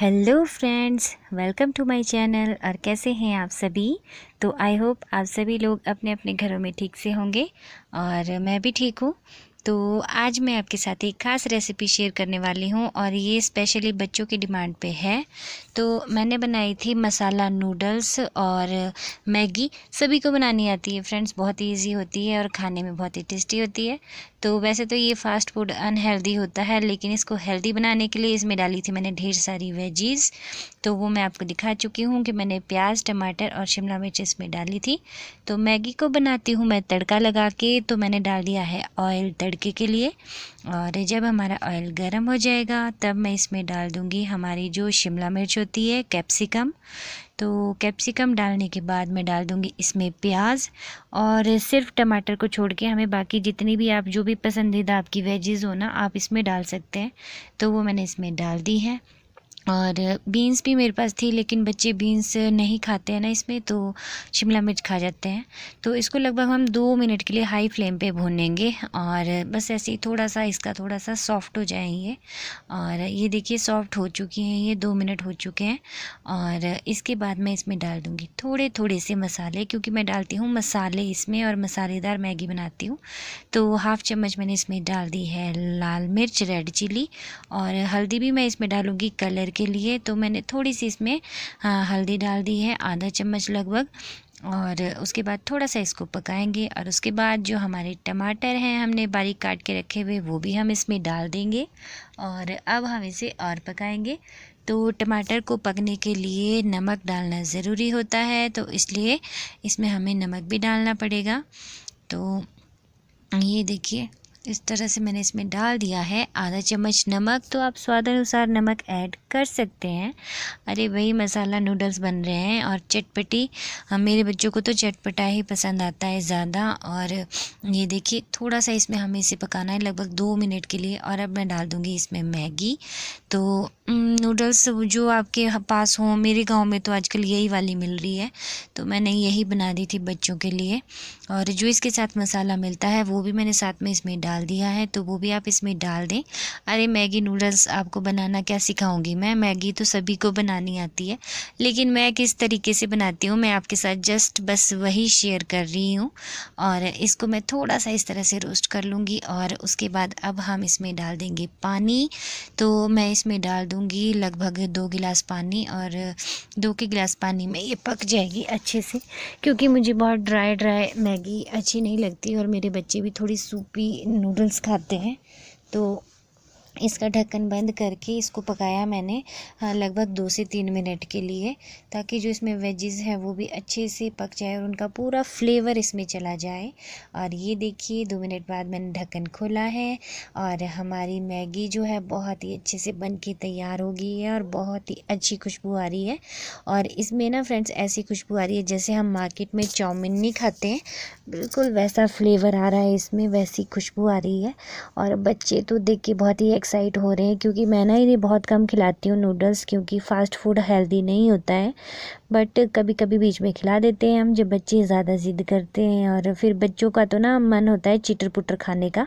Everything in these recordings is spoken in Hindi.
hello friends welcome to my channel और कैसे हैं आप सभी तो आई होप आप सभी लोग अपने अपने घरों में ठीक से होंगे और मैं भी ठीक हूँ तो आज मैं आपके साथ एक ख़ास रेसिपी शेयर करने वाली हूँ और ये स्पेशली बच्चों की डिमांड पे है तो मैंने बनाई थी मसाला नूडल्स और मैगी सभी को बनानी आती है फ्रेंड्स बहुत ही ईजी होती है और खाने में बहुत ही टेस्टी होती है तो वैसे तो ये फास्ट फूड अनहेल्दी होता है लेकिन इसको हेल्दी बनाने के लिए इसमें डाली थी मैंने ढेर सारी वेजीज़ तो वो मैं आपको दिखा चुकी हूँ कि मैंने प्याज टमाटर और शिमला मिर्च इसमें डाली थी तो मैगी को बनाती हूँ मैं तड़का लगा के तो मैंने डाल दिया है ऑयल तड़के के लिए और जब हमारा ऑयल गर्म हो जाएगा तब मैं इसमें डाल दूँगी हमारी जो शिमला मिर्च होती है कैप्सिकम तो कैप्सिकम डालने के बाद मैं डाल दूँगी इसमें प्याज और सिर्फ टमाटर को छोड़ के हमें बाकी जितनी भी आप जो भी पसंदीदा आपकी वेजेज़ हो ना आप इसमें डाल सकते हैं तो वो मैंने इसमें डाल दी है और बीन्स भी मेरे पास थी लेकिन बच्चे बीन्स नहीं खाते हैं ना इसमें तो शिमला मिर्च खा जाते हैं तो इसको लगभग हम दो मिनट के लिए हाई फ्लेम पे भूनेंगे और बस ऐसे ही थोड़ा सा इसका थोड़ा सा सॉफ्ट हो जाए ये और ये देखिए सॉफ्ट हो चुकी हैं ये दो मिनट हो चुके हैं और इसके बाद मैं इसमें डाल दूँगी थोड़े थोड़े से मसाले क्योंकि मैं डालती हूँ मसाले इसमें और मसालेदार मैगी बनाती हूँ तो हाफ़ चम्मच मैंने इसमें डाल दी है लाल मिर्च रेड चिली और हल्दी भी मैं इसमें डालूँगी कलर के लिए तो मैंने थोड़ी सी इसमें हल्दी डाल दी है आधा चम्मच लगभग और उसके बाद थोड़ा सा इसको पकाएंगे और उसके बाद जो हमारे टमाटर हैं हमने बारीक काट के रखे हुए वो भी हम इसमें डाल देंगे और अब हम इसे और पकाएंगे तो टमाटर को पकने के लिए नमक डालना ज़रूरी होता है तो इसलिए इसमें हमें नमक भी डालना पड़ेगा तो ये देखिए इस तरह से मैंने इसमें डाल दिया है आधा चम्मच नमक तो आप स्वाद अनुसार नमक ऐड कर सकते हैं अरे वही मसाला नूडल्स बन रहे हैं और चटपटी मेरे बच्चों को तो चटपटा ही पसंद आता है ज़्यादा और ये देखिए थोड़ा सा इसमें हमें इसे पकाना है लगभग दो मिनट के लिए और अब मैं डाल दूँगी इसमें मैगी तो नूडल्स जो आपके पास हों मेरे गांव में तो आजकल यही वाली मिल रही है तो मैंने यही बना दी थी बच्चों के लिए और जो इसके साथ मसाला मिलता है वो भी मैंने साथ में इसमें डाल दिया है तो वो भी आप इसमें डाल दें अरे मैगी नूडल्स आपको बनाना क्या सिखाऊंगी मैं मैगी तो सभी को बनानी आती है लेकिन मैं किस तरीके से बनाती हूँ मैं आपके साथ जस्ट बस वही शेयर कर रही हूँ और इसको मैं थोड़ा सा इस तरह से रोस्ट कर लूँगी और उसके बाद अब हम इसमें डाल देंगे पानी तो मैं इस इसमें डाल दूँगी लगभग दो गिलास पानी और दो के गिलास पानी में ये पक जाएगी अच्छे से क्योंकि मुझे बहुत ड्राई ड्राई मैगी अच्छी नहीं लगती और मेरे बच्चे भी थोड़ी सूपी नूडल्स खाते हैं तो इसका ढक्कन बंद करके इसको पकाया मैंने हाँ, लगभग दो से तीन मिनट के लिए ताकि जो इसमें वेजेस हैं वो भी अच्छे से पक जाए और उनका पूरा फ्लेवर इसमें चला जाए और ये देखिए दो मिनट बाद मैंने ढक्कन खोला है और हमारी मैगी जो है बहुत ही अच्छे से बन के तैयार हो गई है और बहुत ही अच्छी खुशबू आ रही है और इसमें ना फ्रेंड्स ऐसी खुशबू आ रही है जैसे हम मार्केट में चाउमिन नहीं खाते हैं बिल्कुल वैसा फ्लेवर आ रहा है इसमें वैसी खुशबू आ रही है और बच्चे तो देख के बहुत ही एक्स एक्साइट हो रहे हैं क्योंकि मैं ना इन्हें बहुत कम खिलाती हूँ नूडल्स क्योंकि फ़ास्ट फूड हेल्दी नहीं होता है बट कभी कभी बीच में खिला देते हैं हम जब बच्चे ज़्यादा ज़िद करते हैं और फिर बच्चों का तो ना मन होता है चिटर पुटर खाने का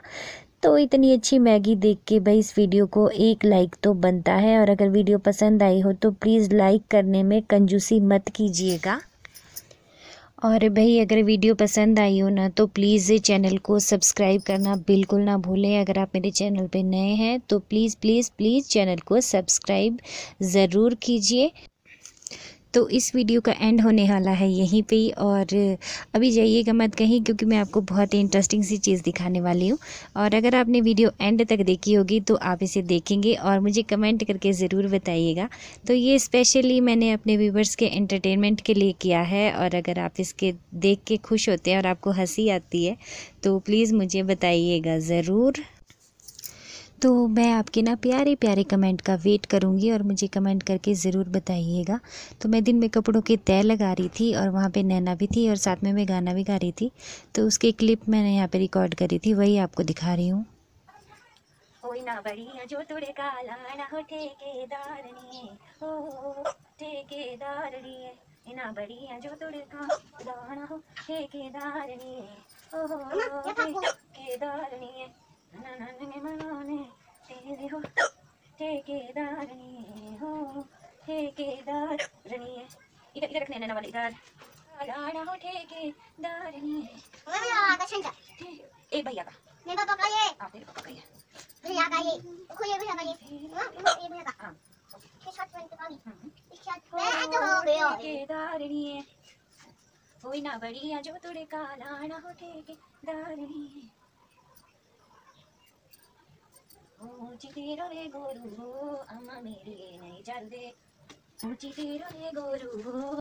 तो इतनी अच्छी मैगी देख के भाई इस वीडियो को एक लाइक तो बनता है और अगर वीडियो पसंद आई हो तो प्लीज़ लाइक करने में कंजूसी मत कीजिएगा और भाई अगर वीडियो पसंद आई हो ना तो प्लीज़ चैनल को सब्सक्राइब करना बिल्कुल ना भूलें अगर आप मेरे चैनल पे नए हैं तो प्लीज़ प्लीज़ प्लीज़ चैनल को सब्सक्राइब ज़रूर कीजिए तो इस वीडियो का एंड होने वाला है यहीं पे और अभी जाइएगा मत कहीं क्योंकि मैं आपको बहुत ही इंटरेस्टिंग सी चीज़ दिखाने वाली हूँ और अगर आपने वीडियो एंड तक देखी होगी तो आप इसे देखेंगे और मुझे कमेंट करके ज़रूर बताइएगा तो ये स्पेशली मैंने अपने व्यूवर्स के एंटरटेनमेंट के लिए किया है और अगर आप इसके देख के खुश होते हैं और आपको हंसी आती है तो प्लीज़ मुझे बताइएगा ज़रूर तो मैं आपके ना प्यारे प्यारे कमेंट का वेट करूंगी और मुझे कमेंट करके ज़रूर बताइएगा तो मैं दिन में कपड़ों के तय लगा रही थी और वहाँ पे नैना भी थी और साथ में मैं गाना भी गा रही थी तो उसके क्लिप मैंने यहाँ पे रिकॉर्ड करी थी वही आपको दिखा रही हूँ इना बढ़िया जो हो ओ नंदनी मनोने तेरे हो ठेकेदारनी हो ठेकेदारनी इधर इधर रखने नैना वाले इधर लाड़ा हो ठेकेदारनी मैं भी शंकर ए भैया का मेरे पापा का ये आप मेरे पापा का ये भैया का ये देखो ये भैया का ये ये भैया का हां मैं तो हो गया ना बढ़िया जो तुड़े का लाड़ा हो ठेकेदारनी सोचती रहे गुरु अम्मा मेरे नहीं चलते सोचती रहे गुरु